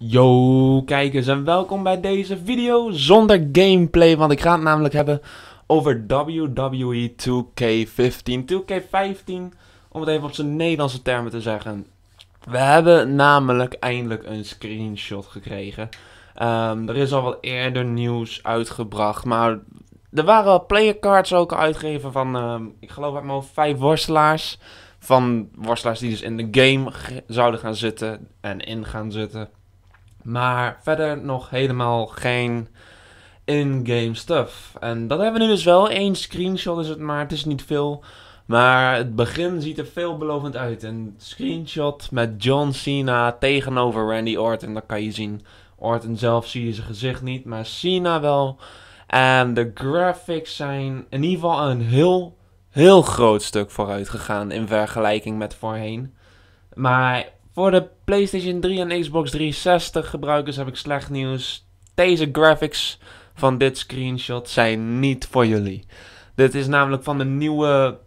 Yo kijkers en welkom bij deze video zonder gameplay, want ik ga het namelijk hebben over WWE 2K15. 2K15, om het even op zijn Nederlandse termen te zeggen. We hebben namelijk eindelijk een screenshot gekregen. Ehm, er is al wat eerder nieuws uitgebracht, maar er waren al playercards ook uitgegeven van, ehm, ik geloof uit mijn vijf worstelaars. Van worstelaars die dus in de game zouden gaan zitten en in gaan zitten. Maar verder nog helemaal geen in-game stuff. En dat hebben we nu dus wel. Eén screenshot is het maar. Het is niet veel. Maar het begin ziet er veelbelovend uit. Een screenshot met John Cena tegenover Randy Orton. Dat kan je zien. Orton zelf zie je zijn gezicht niet, maar Cena wel. En de graphics zijn in ieder geval een heel, heel groot stuk vooruit gegaan in vergelijking met voorheen. Maar voor de PlayStation 3 en Xbox 360 gebruikers heb ik slecht nieuws. Deze graphics van dit screenshot zijn niet voor jullie. Dit is namelijk van de nieuwe,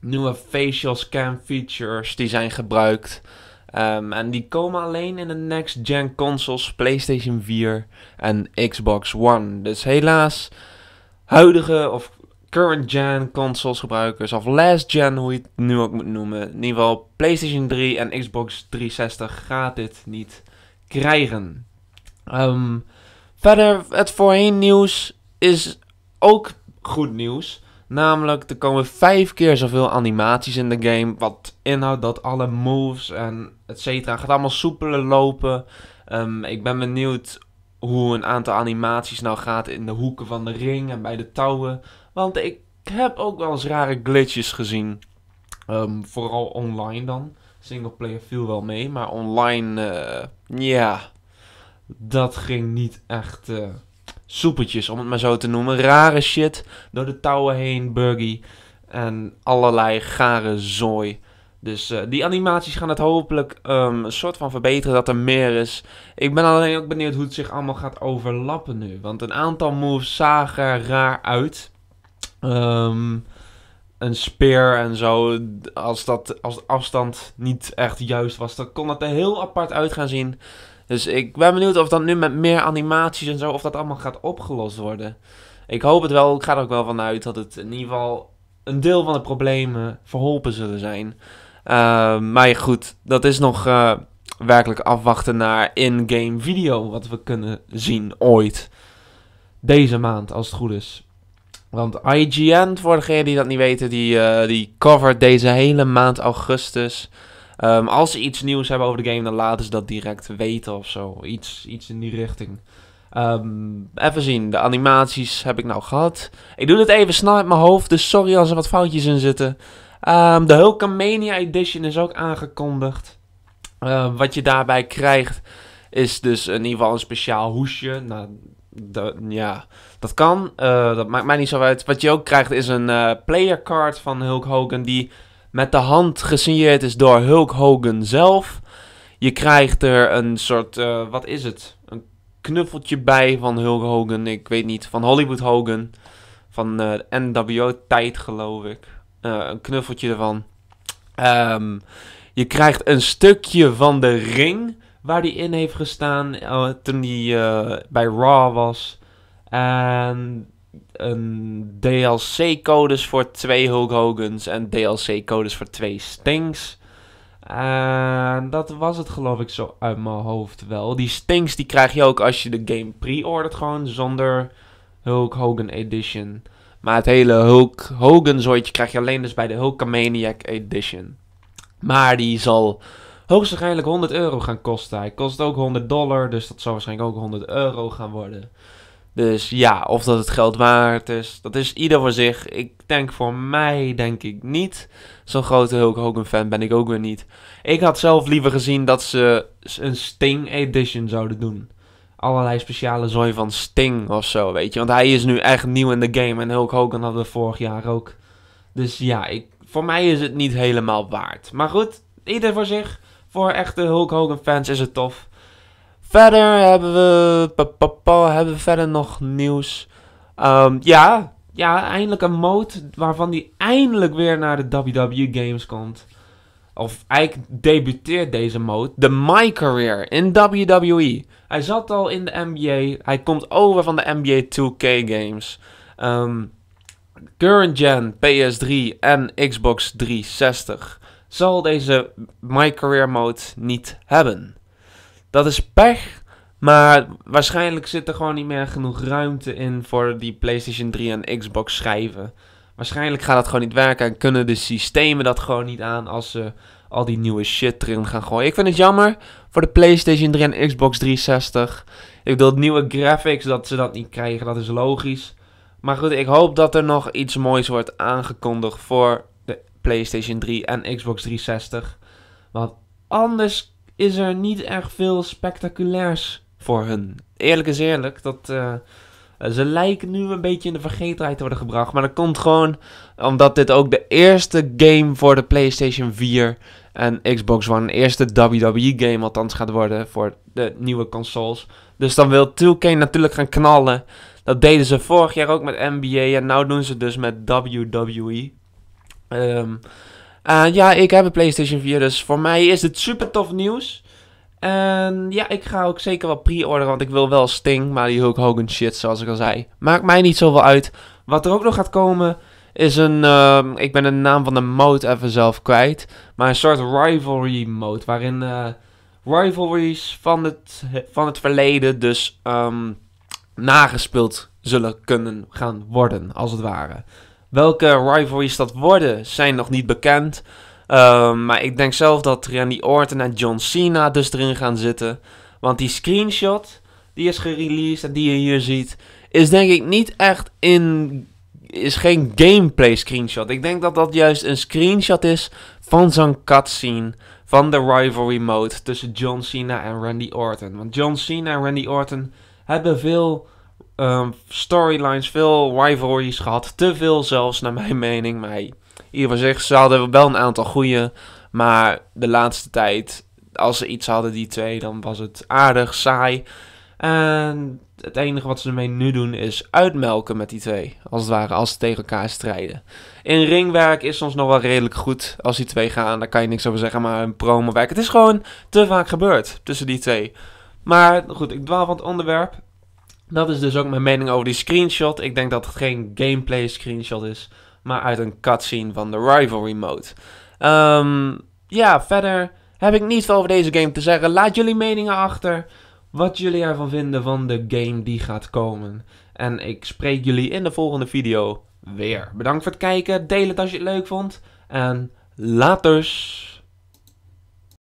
nieuwe facial scan features die zijn gebruikt. Ehm, en die komen alleen in de next-gen consoles, PlayStation 4 en Xbox One. Dus helaas, huidige of current gen consoles gebruikers of last gen, hoe je het nu ook moet noemen. In ieder geval PlayStation 3 en Xbox 360 gaat dit niet krijgen. Ehm, verder, het voorheen nieuws is ook goed nieuws. Namelijk, er komen vijf keer zoveel animaties in de game. Wat inhoudt dat alle moves en et cetera gaat allemaal soepeler lopen. Ehm, ik ben benieuwd hoe een aantal animaties nou gaat in de hoeken van de ring en bij de touwen. Want ik heb ook wel eens rare glitches gezien. Ehm, vooral online dan. Singleplayer viel wel mee, maar online, eh, ja, dat ging niet echt uh, soepeltjes, om het maar zo te noemen. Rare shit, door de touwen heen, buggy en allerlei gare zooi. Dus eh, die animaties gaan het hopelijk een ehm, soort van verbeteren dat er meer is. Ik ben alleen ook benieuwd hoe het zich allemaal gaat overlappen nu. Want een aantal moves zagen er raar uit. Ehm, een speer en zo, als, dat, als de afstand niet echt juist was, dan kon dat er heel apart uit gaan zien. Dus ik ben benieuwd of dat nu met meer animaties en zo, of dat allemaal gaat opgelost worden. Ik hoop het wel, ik ga er ook wel vanuit dat het in ieder geval een deel van de problemen verholpen zullen zijn. Uh, maar goed, dat is nog eh, werkelijk afwachten naar in-game video, wat we kunnen zien ooit. Deze maand, als het goed is. Want IGN, voor degenen die dat niet weten, die, uh, die covert deze hele maand augustus. Ehm, als ze iets nieuws hebben over de game, dan laten ze dat direct weten of zo. Iets, iets in die richting. Ehm, even zien, de animaties heb ik nou gehad. Ik doe het even snel uit mijn hoofd, dus sorry als er wat foutjes in zitten. Ehm, de Hulkamania Edition is ook aangekondigd. wat je daarbij krijgt is dus in ieder geval een speciaal hoesje. Nou, ja, dat kan. Eh, dat maakt mij niet zo uit. Wat je ook krijgt is een uh, eh, playercard van Hulk Hogan die met de hand gesigneerd is door Hulk Hogan zelf. Je krijgt er een soort, eh, wat is het? Een knuffeltje bij van Hulk Hogan. Ik weet niet, van Hollywood Hogan. Van de NWO-tijd geloof ik. een knuffeltje ervan. Ehm, je krijgt een stukje van de ring waar hij in heeft gestaan uh, toen hij eh, bij Raw was. En een DLC-codes voor twee Hulk Hogan's en DLC-codes voor twee Stings. En dat was het geloof ik zo uit mijn hoofd wel. Die Stings die krijg je ook als je de game pre-ordert gewoon zonder Hulk Hogan Edition. Maar het hele Hulk Hogan zooitje krijg je alleen dus bij de Hulkamaniac Edition. Maar die zal hoogstwaarschijnlijk 100 euro gaan kosten. Hij kost ook 100 dollar, dus dat zou waarschijnlijk ook 100 euro gaan worden. Dus ja, of dat het geld waard is, dat is ieder voor zich. Ik denk voor mij, denk ik niet. Zo'n grote Hulk Hogan fan ben ik ook weer niet. Ik had zelf liever gezien dat ze een Sting edition zouden doen. Allerlei speciale zooi van Sting of zo, weet je. Want hij is nu echt nieuw in de game en Hulk Hogan hadden we vorig jaar ook. Dus ja, ik, voor mij is het niet helemaal waard. Maar goed, ieder voor zich. Voor echte Hulk Hogan fans is het tof. Verder hebben we, hebben we verder nog nieuws. Ehm, ja, ja, eindelijk een mode waarvan die eindelijk weer naar de WWE Games komt. Of eigenlijk debuteert deze mode. De My Career in WWE. Hij zat al in de NBA. Hij komt over van de NBA 2K games. Um, current gen PS3 en Xbox 360 zal deze My Career Mode niet hebben. Dat is pech, maar waarschijnlijk zit er gewoon niet meer genoeg ruimte in voor die PlayStation 3 en Xbox schijven. Waarschijnlijk gaat dat gewoon niet werken en kunnen de systemen dat gewoon niet aan als ze al die nieuwe shit erin gaan gooien. Ik vind het jammer voor de PlayStation 3 en Xbox 360. Ik bedoel, nieuwe graphics, dat ze dat niet krijgen, dat is logisch. Maar goed, ik hoop dat er nog iets moois wordt aangekondigd voor PlayStation 3 en Xbox 360. Want anders is er niet erg veel spectaculairs voor hun. Eerlijk is eerlijk, dat, eh, ze lijken nu een beetje in de vergetenheid te worden gebracht. Maar dat komt gewoon omdat dit ook de eerste game voor de PlayStation 4 en Xbox One, de eerste WWE-game althans gaat worden voor de nieuwe consoles. Dus dan wil 2K natuurlijk gaan knallen. Dat deden ze vorig jaar ook met NBA en nu doen ze dus met WWE en ehm, eh, ja, ik heb een PlayStation 4, dus voor mij is het super tof nieuws. En ja, ik ga ook zeker wel pre-orderen, want ik wil wel Sting, maar die Hulk Hogan shit, zoals ik al zei. Maakt mij niet zoveel uit. Wat er ook nog gaat komen, is een, ehm, ik ben de naam van de mode even zelf kwijt, maar een soort rivalry mode, waarin uh, rivalries van het, van het verleden dus ehm, nagespeeld zullen kunnen gaan worden, als het ware. Welke rivalries dat worden zijn nog niet bekend. Ehm, maar ik denk zelf dat Randy Orton en John Cena dus erin gaan zitten. Want die screenshot die is gereleased en die je hier ziet, is denk ik niet echt in. Is geen gameplay screenshot. Ik denk dat dat juist een screenshot is van zo'n cutscene. Van de rivalry mode tussen John Cena en Randy Orton. Want John Cena en Randy Orton hebben veel Ehm, storylines, veel rivalries gehad. Te veel zelfs, naar mijn mening. Maar hier was ze hadden wel een aantal goede. Maar de laatste tijd, als ze iets hadden, die twee, dan was het aardig, saai. En het enige wat ze ermee nu doen is uitmelken met die twee. Als het ware, als ze tegen elkaar strijden. In ringwerk is soms nog wel redelijk goed. Als die twee gaan, daar kan je niks over zeggen. Maar een werk. het is gewoon te vaak gebeurd tussen die twee. Maar goed, ik dwaal van het onderwerp. Dat is dus ook mijn mening over die screenshot. Ik denk dat het geen gameplay screenshot is, maar uit een cutscene van de Rivalry Mode. Um, ehm, ja, verder heb ik niets over deze game te zeggen. Laat jullie meningen achter. Wat jullie ervan vinden van de game die gaat komen. En ik spreek jullie in de volgende video weer. Bedankt voor het kijken. Deel het als je het leuk vond. En laters.